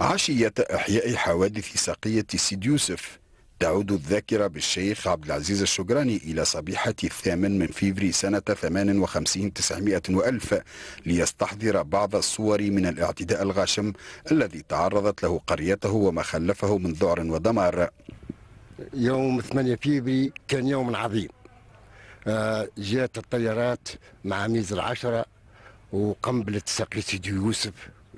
عشية إحياء حوادث سقية سيد يوسف تعود الذاكرة بالشيخ عبد العزيز الشجراني إلى صبيحة الثامن من فيفري سنة 58 900 وألف ليستحضر بعض الصور من الاعتداء الغاشم الذي تعرضت له قريته وما خلفه من ذعر ودمار يوم 8 فيفري كان يوم عظيم آه، جاءت الطيارات مع ميز العشرة وقنبلة سقية سيدي يوسف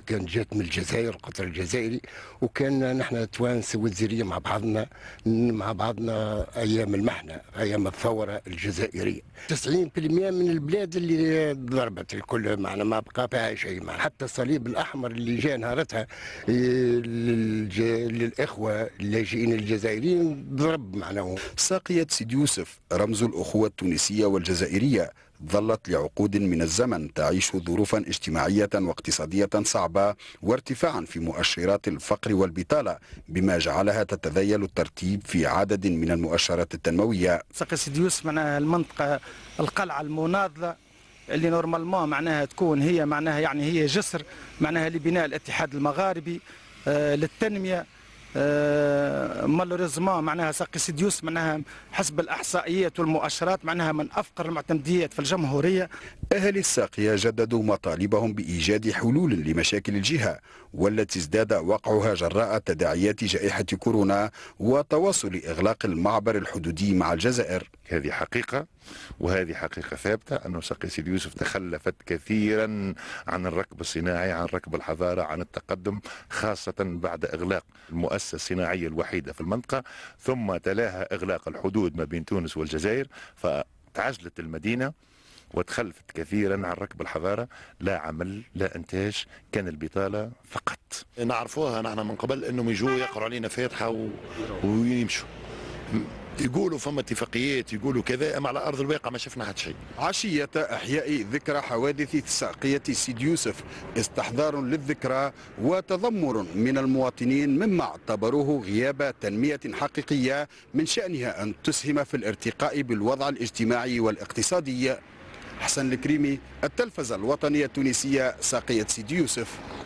كانت جات من الجزائر القطر الجزائري وكان نحن توانسه والجزائريه مع بعضنا مع بعضنا ايام المحنه ايام الثوره الجزائريه 90% من البلاد اللي ضربت الكل معنا ما بقى فيها شيء معنا حتى الصليب الاحمر اللي جاء نهارتها للج... للاخوه اللاجئين الجزائريين ضرب معناه ساقيه سيدي يوسف رمز الاخوه التونسيه والجزائريه ظلت لعقود من الزمن تعيش ظروفا اجتماعية واقتصادية صعبة وارتفاعا في مؤشرات الفقر والبطالة بما جعلها تتذيل الترتيب في عدد من المؤشرات التنموية سيدي يوسف معناها المنطقة القلعة المناضلة اللي نورمالمون معناها تكون هي معناها يعني هي جسر معناها لبناء الاتحاد المغاربي آه، للتنميه آه، مالوريزمون معناها ساقي سيديوس معناها حسب الاحصائيات والمؤشرات معناها من افقر المعتمديات في الجمهوريه اهل الساقيه جددوا مطالبهم بايجاد حلول لمشاكل الجهه والتي ازداد وقعها جراء تداعيات جائحه كورونا وتواصل اغلاق المعبر الحدودي مع الجزائر. هذه حقيقه وهذه حقيقه ثابته انه ساقي سيدي يوسف تخلفت كثيرا عن الركب الصناعي، عن ركب الحضاره، عن التقدم خاصه بعد اغلاق المؤسسه المؤسسة الصناعية الوحيدة في المنطقة ثم تلاها إغلاق الحدود ما بين تونس والجزائر فتعجلت المدينة وتخلفت كثيرا عن ركب الحضارة لا عمل لا إنتاج كان البطالة فقط نعرفوها نحن من قبل أنهم يجوا يقروا علينا فاتحة و... ويمشوا يقولوا فما اتفاقيات يقولوا كذا اما على ارض الواقع ما شفنا حتى شيء. عشيه احياء ذكرى حوادث ساقيه سيدي يوسف استحضار للذكرى وتذمر من المواطنين مما اعتبروه غياب تنميه حقيقيه من شانها ان تسهم في الارتقاء بالوضع الاجتماعي والاقتصادي. حسن الكريمي التلفزه الوطنيه التونسيه ساقيه سيدي يوسف.